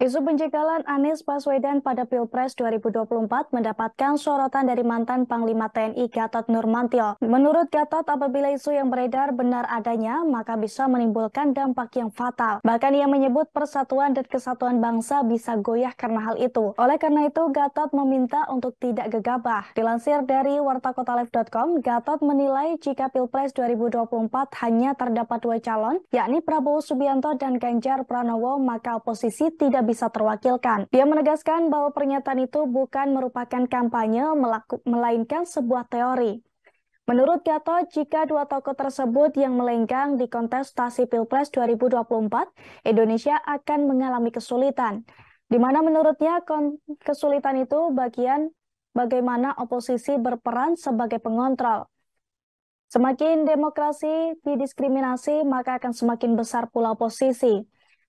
Isu penjagalan Anies Baswedan pada Pilpres 2024 mendapatkan sorotan dari mantan Panglima TNI Gatot Nurmantio. Menurut Gatot, apabila isu yang beredar benar adanya, maka bisa menimbulkan dampak yang fatal. Bahkan ia menyebut persatuan dan kesatuan bangsa bisa goyah karena hal itu. Oleh karena itu, Gatot meminta untuk tidak gegabah. Dilansir dari wartakotalife.com, Gatot menilai jika Pilpres 2024 hanya terdapat dua calon, yakni Prabowo Subianto dan Ganjar Pranowo, maka oposisi tidak bisa terwakilkan. Dia menegaskan bahwa pernyataan itu bukan merupakan kampanye, melainkan sebuah teori. Menurut Gatot, jika dua tokoh tersebut yang melenggang di kontestasi Pilpres 2024, Indonesia akan mengalami kesulitan. Di mana menurutnya kesulitan itu bagian bagaimana oposisi berperan sebagai pengontrol. Semakin demokrasi didiskriminasi, maka akan semakin besar pula oposisi.